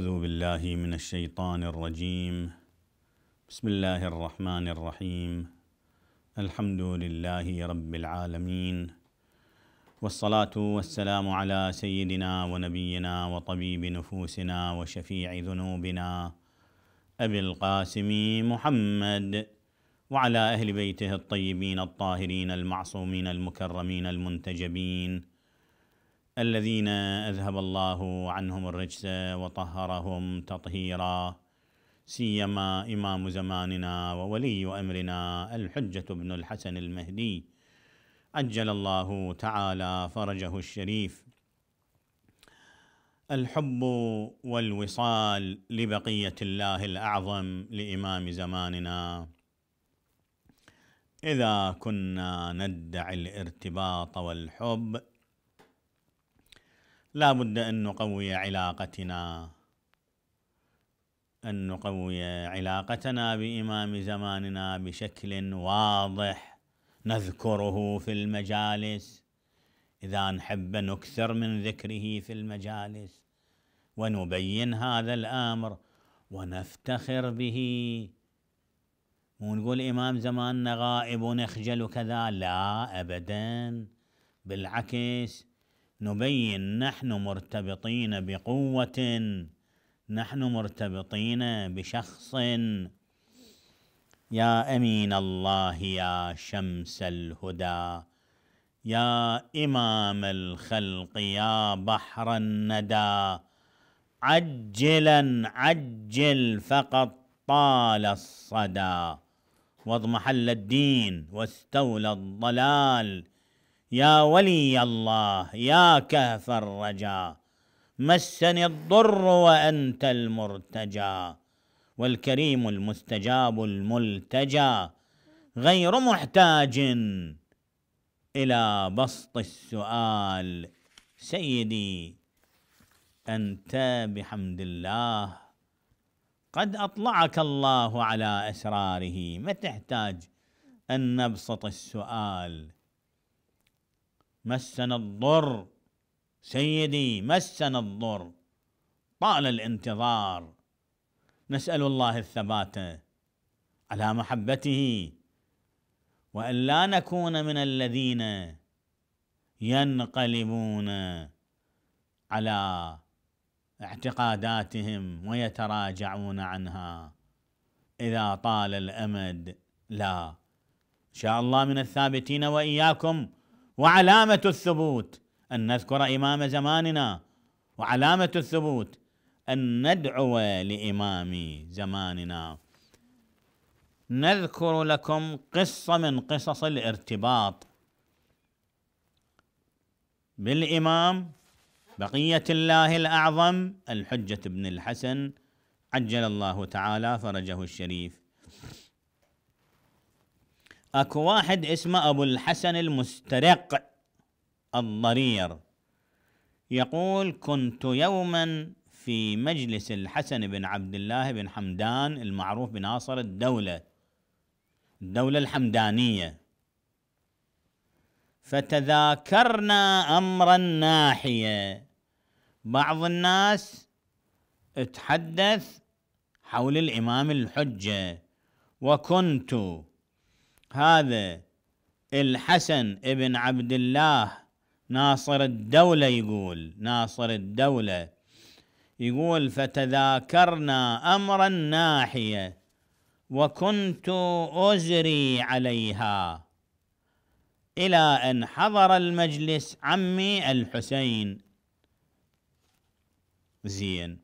أعوذ بالله من الشيطان الرجيم بسم الله الرحمن الرحيم الحمد لله رب العالمين والصلاة والسلام على سيدنا ونبينا وطبيب نفوسنا وشفيع ذنوبنا أبي القاسم محمد وعلى أهل بيته الطيبين الطاهرين المعصومين المكرمين المنتجبين الذين اذهب الله عنهم الرجس وطهرهم تطهيرا سيما امام زماننا وولي امرنا الحجه بن الحسن المهدي عجل الله تعالى فرجه الشريف الحب والوصال لبقيه الله الاعظم لامام زماننا اذا كنا ندعي الارتباط والحب لا بد أن نقوي علاقتنا أن نقوي علاقتنا بإمام زماننا بشكل واضح نذكره في المجالس إذا نحب نكثر من ذكره في المجالس ونبين هذا الأمر ونفتخر به ونقول إمام زماننا غائب ونخجل كذا لا أبدا بالعكس نبين نحن مرتبطين بقوه نحن مرتبطين بشخص يا امين الله يا شمس الهدى يا امام الخلق يا بحر الندى عجلا عجل فقد طال الصدى واضمحل الدين واستولى الضلال يا ولي الله يا كهف الرجا مسني الضر وأنت المرتجى والكريم المستجاب الملتجى غير محتاج إلى بسط السؤال سيدي أنت بحمد الله قد أطلعك الله على أسراره ما تحتاج أن نبسط السؤال مسنا الضر سيدي مسنا الضر طال الانتظار نسال الله الثبات على محبته والا نكون من الذين ينقلبون على اعتقاداتهم ويتراجعون عنها اذا طال الامد لا ان شاء الله من الثابتين واياكم وعلامه الثبوت ان نذكر امام زماننا وعلامه الثبوت ان ندعو لامام زماننا نذكر لكم قصه من قصص الارتباط بالامام بقيه الله الاعظم الحجه بن الحسن عجل الله تعالى فرجه الشريف اكو واحد اسمه ابو الحسن المسترق الضرير يقول كنت يوما في مجلس الحسن بن عبد الله بن حمدان المعروف بناصر الدولة الدولة الحمدانية فتذاكرنا أمر الناحية بعض الناس تحدث حول الإمام الحجة وكنت هذا الحسن ابن عبد الله ناصر الدولة يقول ناصر الدولة يقول فتذاكرنا أمرا ناحية وكنت أزري عليها إلى أن حضر المجلس عمي الحسين زين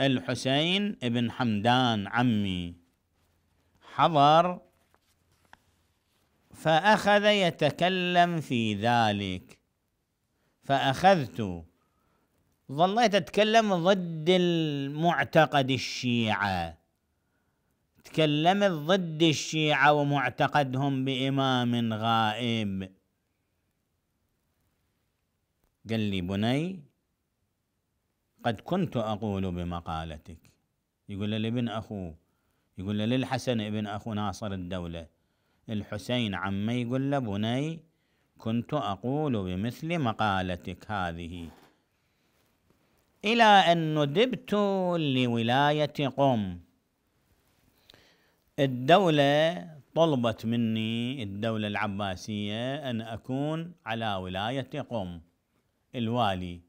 الحسين ابن حمدان عمي حضر فأخذ يتكلم في ذلك فأخذت ظليت أتكلم ضد المعتقد الشيعة تكلمت ضد الشيعة ومعتقدهم بإمام غائب قال لي بني قد كنت أقول بمقالتك يقول لابن أخوه يقول للحسن ابن أخو ناصر الدولة الحسين عمه يقول له بني كنت أقول بمثل مقالتك هذه إلى أن ندبت لولاية قم الدولة طلبت مني الدولة العباسية أن أكون على ولاية قم الوالي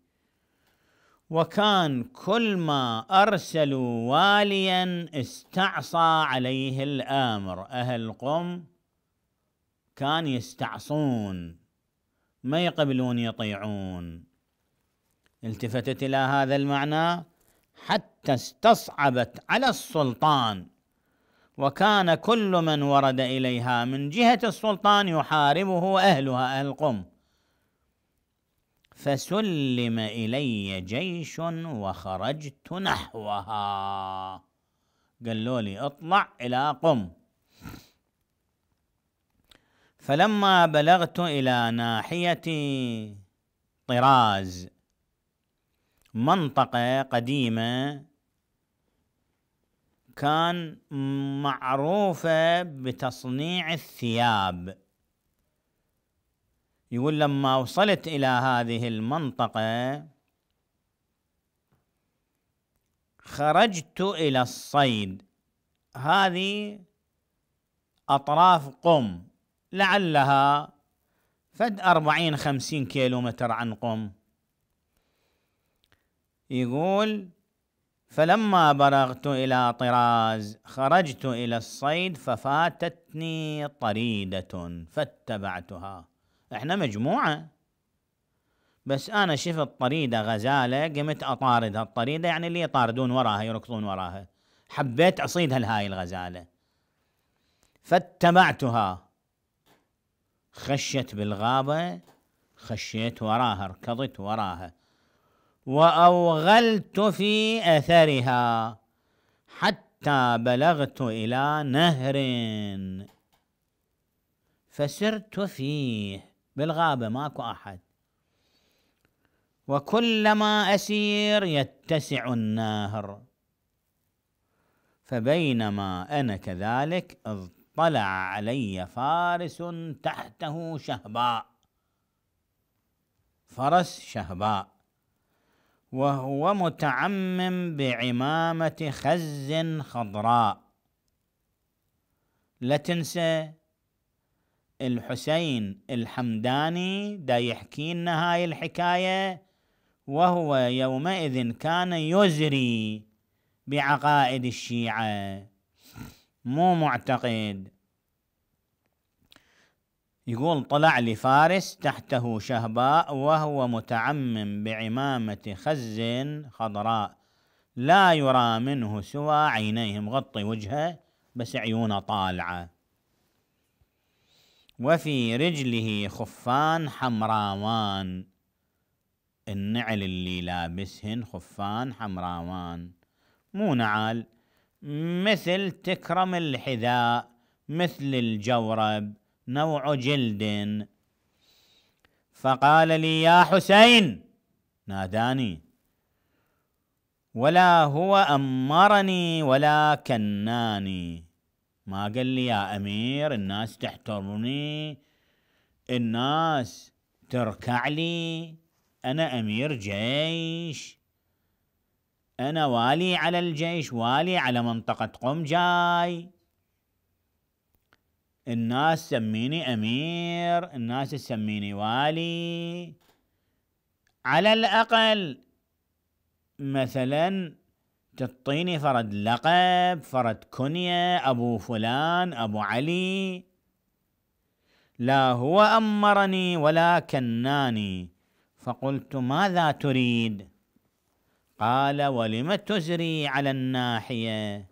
وكان كل ما أرسلوا واليا استعصى عليه الآمر أهل قم كان يستعصون ما يقبلون يطيعون التفتت الى هذا المعنى حتى استصعبت على السلطان وكان كل من ورد اليها من جهه السلطان يحاربه اهلها اهل قم فسلم الي جيش وخرجت نحوها قالوا لي اطلع الى قم فلما بلغت إلى ناحية طراز منطقة قديمة كان معروفة بتصنيع الثياب يقول لما وصلت إلى هذه المنطقة خرجت إلى الصيد هذه أطراف قم لعلها فد أربعين خمسين كيلو متر عن قم يقول فلما برغت إلى طراز خرجت إلى الصيد ففاتتني طريدة فاتبعتها احنا مجموعة بس أنا شفت طريدة غزالة قمت اطاردها الطريدة يعني اللي يطاردون وراها يركضون وراها حبيت اصيدها هاي الغزالة فاتبعتها خشت بالغابة خشيت وراها ركضت وراها وأوغلت في أثرها حتى بلغت إلى نهر فسرت فيه بالغابة ماكو أحد وكلما أسير يتسع النهر فبينما أنا كذلك اضطر طلع علي فارس تحته شهباء فرس شهباء وهو متعمم بعمامة خز خضراء لا تنسى الحسين الحمداني دا يحكي لنا هاي الحكاية وهو يومئذ كان يزري بعقائد الشيعة مو معتقد يقول طلع لي فارس تحته شهباء وهو متعمم بعمامة خز خضراء لا يرى منه سوى عينيه مغطي وجهه بس عيونه طالعة وفي رجله خفان حمراوان النعل اللي لابسهن خفان حمراوان مو نعال مثل تكرم الحذاء مثل الجورب نوع جلد فقال لي يا حسين ناداني ولا هو أمرني ولا كناني ما قال لي يا أمير الناس تحترمني الناس تركع لي أنا أمير جيش أنا والي على الجيش والي على منطقة قم جاي الناس سميني أمير الناس تسميني والي على الأقل مثلا تعطيني فرد لقب فرد كنية أبو فلان أبو علي لا هو أمرني ولا كناني فقلت ماذا تريد قال ولم تزري على الناحية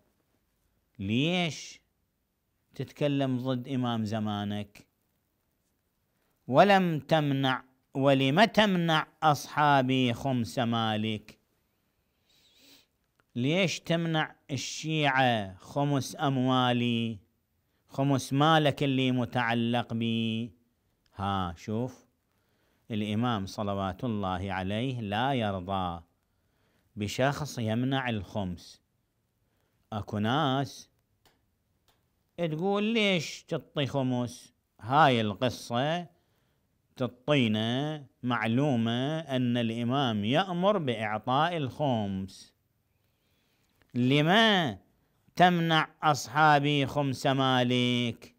ليش تتكلم ضد إمام زمانك ولم تمنع ولم تمنع أصحابي خمس مالك ليش تمنع الشيعة خمس أموالي خمس مالك اللي متعلق بي ها شوف الإمام صلوات الله عليه لا يرضى بشخص يمنع الخمس اكو ناس تقول ليش تعطي خمس هاي القصة تطينا معلومة أن الإمام يأمر بإعطاء الخمس لما تمنع أصحابي خمس مالك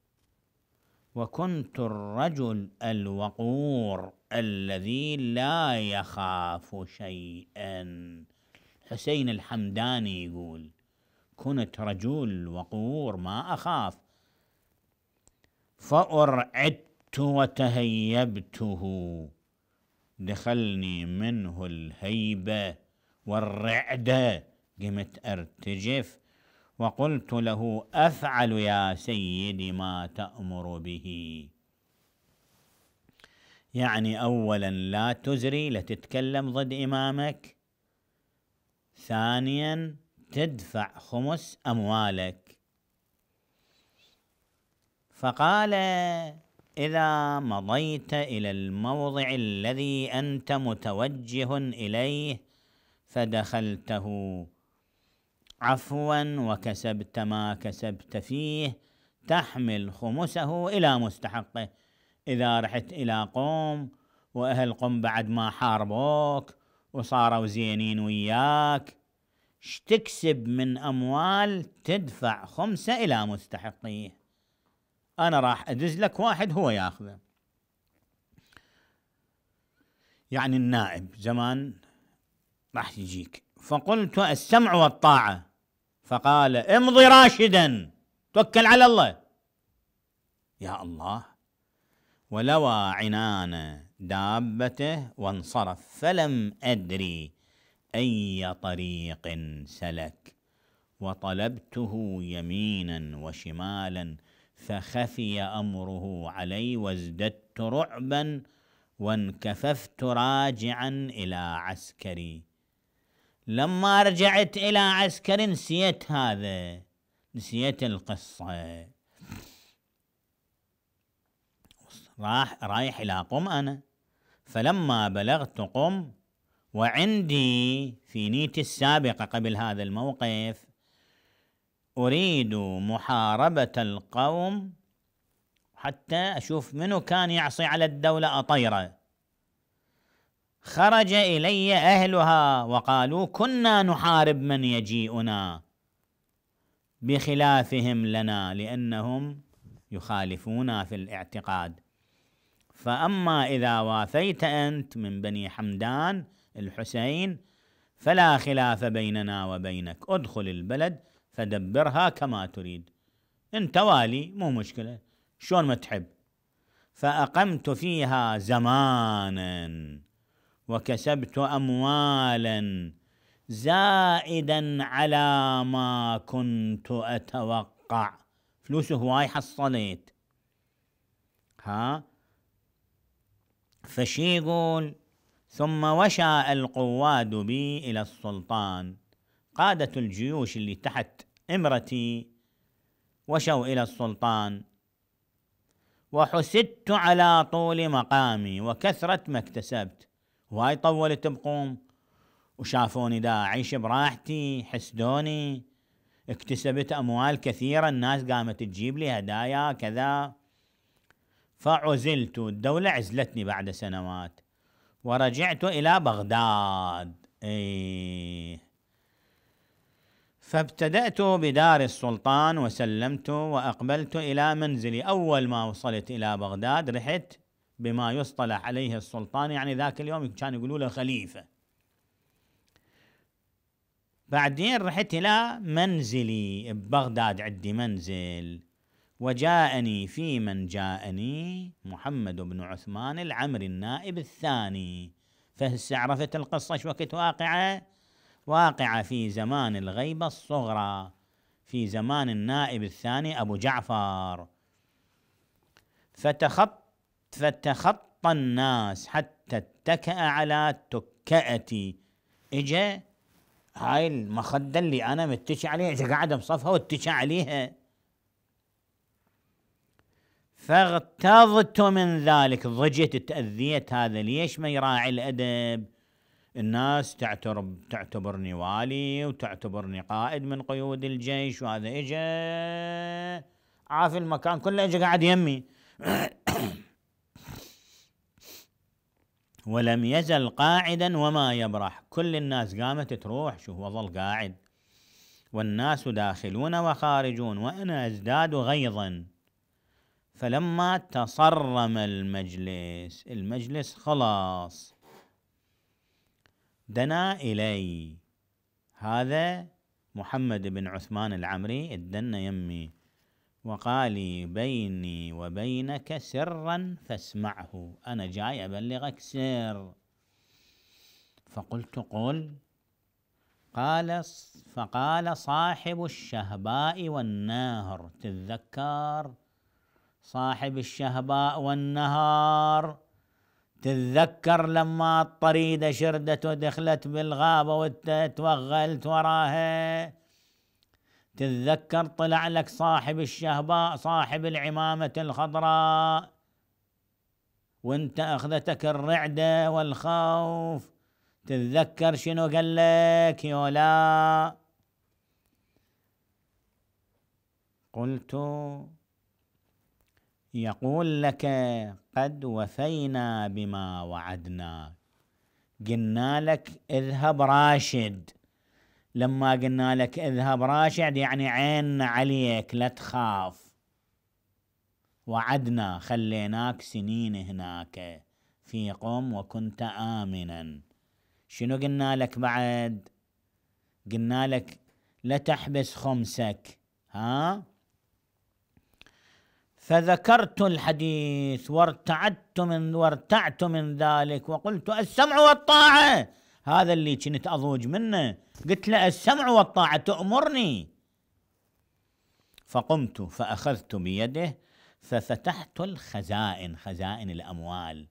وكنت الرجل الوقور الذي لا يخاف شيئا حسين الحمداني يقول كنت رجل وقور ما أخاف فأرعدت وتهيبته دخلني منه الهيبة والرعدة قمت أرتجف وقلت له أفعل يا سيدي ما تأمر به يعني أولا لا تزري لتتكلم ضد إمامك ثانيا تدفع خمس أموالك فقال إذا مضيت إلى الموضع الذي أنت متوجه إليه فدخلته عفوا وكسبت ما كسبت فيه تحمل خمسه إلى مستحقه إذا رحت إلى قوم وأهل قوم بعد ما حاربوك وصاروا زينين وياك تكسب من اموال تدفع خمسه الى مستحقيه انا راح ادز لك واحد هو ياخذه يعني النائب زمان راح يجيك فقلت السمع والطاعه فقال امضي راشدا توكل على الله يا الله ولوى عنانه دابته وانصرف فلم أدري أي طريق سلك وطلبته يمينا وشمالا فخفي أمره علي وازددت رعبا وانكففت راجعا إلى عسكري لما رجعت إلى عسكر نسيت هذا نسيت القصة راح رايح إلى قم أنا فلما بلغت قم وعندي في نيتي السابقة قبل هذا الموقف أريد محاربة القوم حتى أشوف منو كان يعصي على الدولة أطيرة خرج إلي أهلها وقالوا كنا نحارب من يجيئنا بخلافهم لنا لأنهم يخالفونا في الاعتقاد فأما إذا واثيت أنت من بني حمدان الحسين فلا خلاف بيننا وبينك ادخل البلد فدبرها كما تريد انت والي مو مشكلة شلون ما تحب فأقمت فيها زمانا وكسبت أموالا زائدا على ما كنت أتوقع فلوس هواي حصلت ها فشي يقول ثم وشى القواد بي إلى السلطان قادة الجيوش اللي تحت إمرتي وشوا إلى السلطان وحسدت على طول مقامي وكثرة ما اكتسبت وهاي طولت بقوم وشافوني دا أعيش براحتي حسدوني اكتسبت أموال كثيرة الناس قامت تجيب لي هدايا كذا فعزلت الدولة عزلتني بعد سنوات ورجعت إلى بغداد إيه فابتدأت بدار السلطان وسلمت وأقبلت إلى منزلي أول ما وصلت إلى بغداد رحت بما يصطلح عليه السلطان يعني ذاك اليوم كان يقولوا له خليفة بعدين رحت إلى منزلي ببغداد عندي منزل وجاءني في من جاءني محمد بن عثمان العمري النائب الثاني فهسه عرفت القصة شوكت واقعة واقعة في زمان الغيبة الصغرى في زمان النائب الثاني أبو جعفر فتخط فتخطى الناس حتى اتكأ على تكأتي اجا هاي المخدة اللي أنا متكي عليها اجا قاعد بصفها واتكى عليها فاغتظت من ذلك ضجت تأذيت هذا ليش ما يراعي الأدب الناس تعتبر تعتبرني والي وتعتبرني قائد من قيود الجيش وهذا اجى عافي المكان كله اجى قاعد يمي ولم يزل قاعدا وما يبرح كل الناس قامت تروح هو ظل قاعد والناس داخلون وخارجون وانا ازداد غيظا فلما تصرم المجلس المجلس خلاص دنا إلي هذا محمد بن عثمان العمري الدن يمي وقال بيني وبينك سرا فاسمعه أنا جاي أبلغك سر فقلت قل قال فقال صاحب الشهباء والنهر تذكر صاحب الشهباء والنهار تتذكر لما الطريدة شردت ودخلت بالغابة وتوغلت وراها تتذكر طلع لك صاحب الشهباء صاحب العمامة الخضراء وانت اخذتك الرعدة والخوف تتذكر شنو قال لك يولا قلت يقول لك قد وفينا بما وعدنا قلنا لك اذهب راشد لما قلنا لك اذهب راشد يعني عيننا عليك لا تخاف وعدنا خليناك سنين هناك في قوم وكنت آمنا شنو قلنا لك بعد قلنا لك لا تحبس خمسك ها فذكرت الحديث وارتعدت من وارتعت من ذلك وقلت السمع والطاعة هذا اللي كنت أضوج منه قلت له السمع والطاعة تأمرني فقمت فأخذت بيده ففتحت الخزائن خزائن الأموال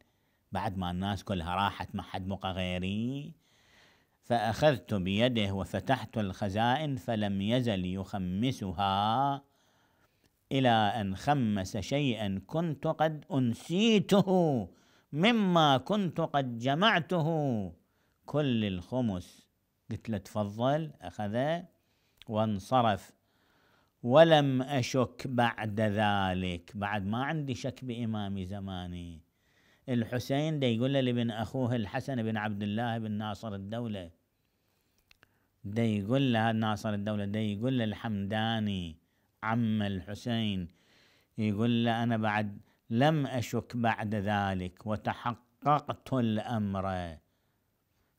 بعد ما الناس كلها راحت ما حد مقى غيري فأخذت بيده وفتحت الخزائن فلم يزل يخمسها الى ان خمس شيئا كنت قد انسيته مما كنت قد جمعته كل الخمس قلت له تفضل اخذه وانصرف ولم اشك بعد ذلك بعد ما عندي شك بامام زماني الحسين ده يقول لابن اخوه الحسن بن عبد الله بن ناصر الدوله ده يقول له ناصر الدوله ده يقول للحمداني الحمداني عم الحسين يقول له أنا بعد لم أشك بعد ذلك وتحققت الأمر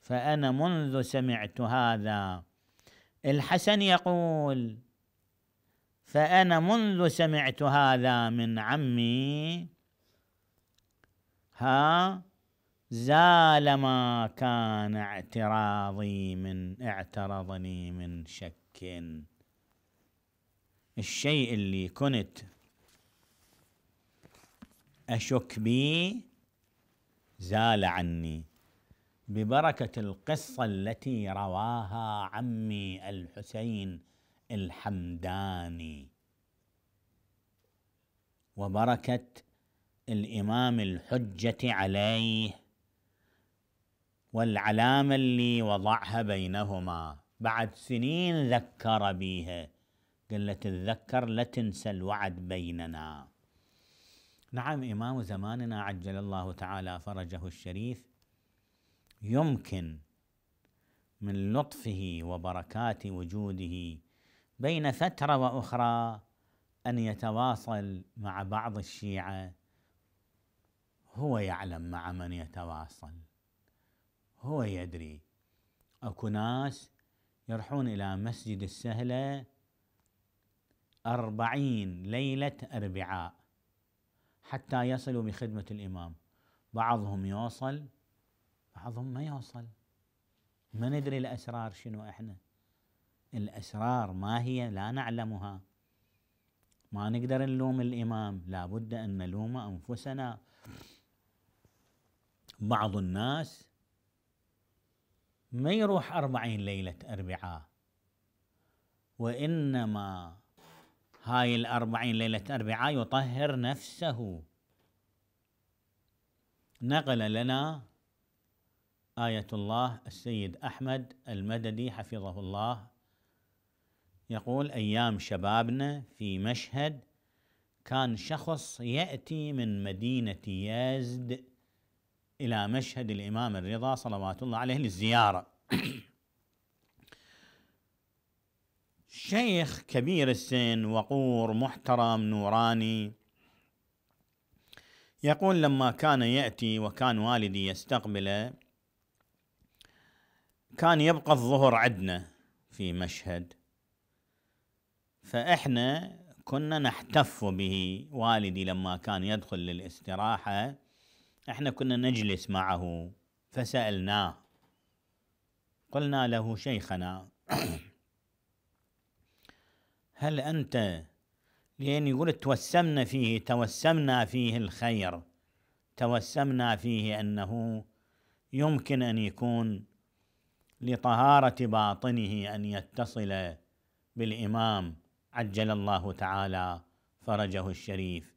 فأنا منذ سمعت هذا الحسن يقول فأنا منذ سمعت هذا من عمي ها زال ما كان اعتراضي من اعترضني من شك الشيء اللي كنت أشك به زال عني ببركة القصة التي رواها عمي الحسين الحمداني وبركة الإمام الحجة عليه والعلامة اللي وضعها بينهما بعد سنين ذكر بيها قال له تتذكر لا تنسى الوعد بيننا نعم إمام زماننا عجل الله تعالى فرجه الشريف يمكن من لطفه وبركات وجوده بين فترة وأخرى أن يتواصل مع بعض الشيعة هو يعلم مع من يتواصل هو يدري أكو ناس يروحون إلى مسجد السهلة أربعين ليلة أربعاء حتى يصلوا بخدمة الإمام بعضهم يوصل بعضهم ما يوصل ما ندري الأسرار شنو إحنا الأسرار ما هي لا نعلمها ما نقدر نلوم الإمام لابد أن نلوم أنفسنا بعض الناس ما يروح أربعين ليلة أربعاء وإنما هاي الأربعين ليلة أربعاء يطهر نفسه نقل لنا آية الله السيد أحمد المددي حفظه الله يقول أيام شبابنا في مشهد كان شخص يأتي من مدينة يزد إلى مشهد الإمام الرضا صلوات الله عليه للزيارة شيخ كبير السن وقور محترم نوراني يقول لما كان يأتي وكان والدي يستقبله كان يبقى الظهر عندنا في مشهد فإحنا كنا نحتف به والدي لما كان يدخل للاستراحة إحنا كنا نجلس معه فسألناه قلنا له شيخنا هل أنت لأن يقول توسمنا فيه توسمنا فيه الخير توسمنا فيه أنه يمكن أن يكون لطهارة باطنه أن يتصل بالإمام عجل الله تعالى فرجه الشريف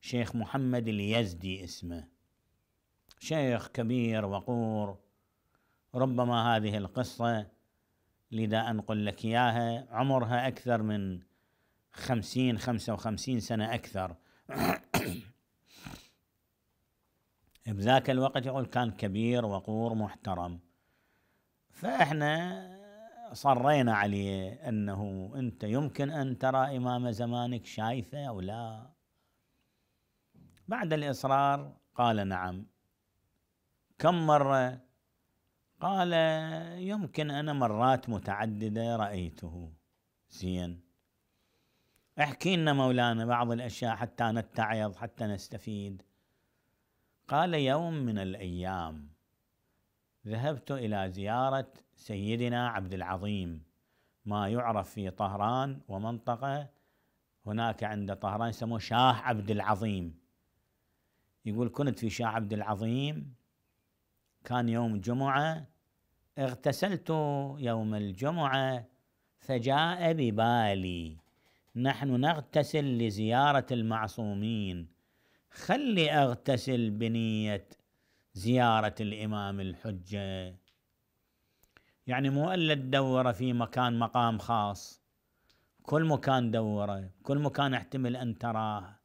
شيخ محمد اليزدي اسمه شيخ كبير وقور ربما هذه القصة لذا أنقل لك إياها عمرها أكثر من خمسين خمسة وخمسين سنة أكثر بذاك الوقت يقول كان كبير وقور محترم فإحنا صرينا عليه أنه أنت يمكن أن ترى إمام زمانك شايفة أو لا بعد الإصرار قال نعم كم مرة قال يمكن أنا مرات متعددة رأيته زين احكي لنا مولانا بعض الأشياء حتى نتعظ حتى نستفيد قال يوم من الأيام ذهبت إلى زيارة سيدنا عبد العظيم ما يعرف في طهران ومنطقة هناك عند طهران يسموه شاه عبد العظيم يقول كنت في شاه عبد العظيم كان يوم جمعة اغتسلت يوم الجمعة فجاء ببالي نحن نغتسل لزيارة المعصومين خلي اغتسل بنية زيارة الإمام الحجة يعني مو ألا تدوره في مكان مقام خاص كل مكان دوره كل مكان احتمل أن تراه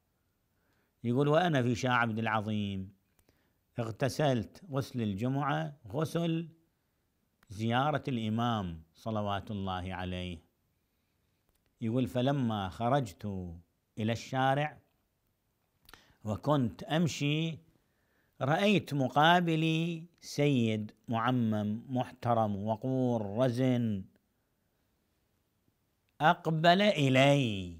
يقول وأنا في شاه عبد العظيم اغتسلت غسل الجمعة غسل زيارة الإمام صلوات الله عليه يقول فلما خرجت إلى الشارع وكنت أمشي رأيت مقابلي سيد معمم محترم وقور رزن أقبل إلي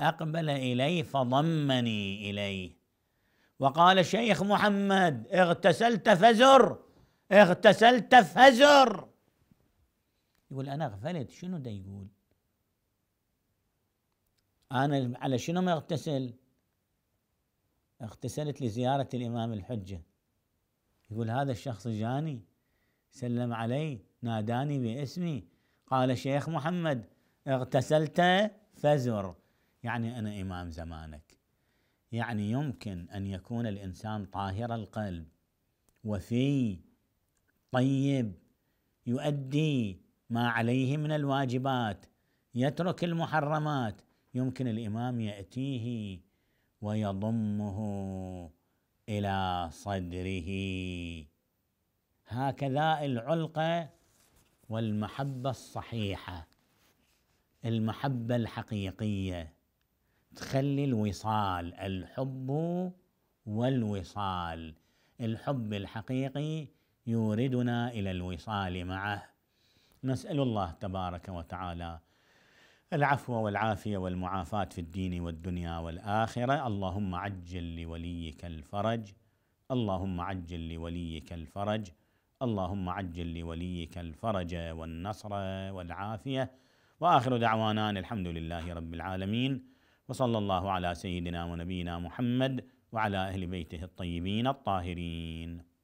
أقبل إلي فضمني إليه وقال شيخ محمد اغتسلت فزر اغتسلت فهزر يقول انا غفلت شنو ده يقول انا على شنو ما اغتسل اغتسلت لزيارة الامام الحجة يقول هذا الشخص جاني سلم علي ناداني باسمي قال شيخ محمد اغتسلت فزر يعني انا امام زمانك يعني يمكن ان يكون الانسان طاهر القلب وفي طيب يؤدي ما عليه من الواجبات يترك المحرمات يمكن الامام ياتيه ويضمه الى صدره هكذا العلقه والمحبه الصحيحه المحبه الحقيقيه تخلي الوصال الحب والوصال الحب الحقيقي يوردنا الى الوصال معه نسال الله تبارك وتعالى العفو والعافيه والمعافاه في الدين والدنيا والاخره اللهم عجل لوليك الفرج اللهم عجل لوليك الفرج اللهم عجل لوليك الفرج والنصر والعافيه واخر دعوانا الحمد لله رب العالمين وصلى الله على سيدنا ونبينا محمد وعلى اهل بيته الطيبين الطاهرين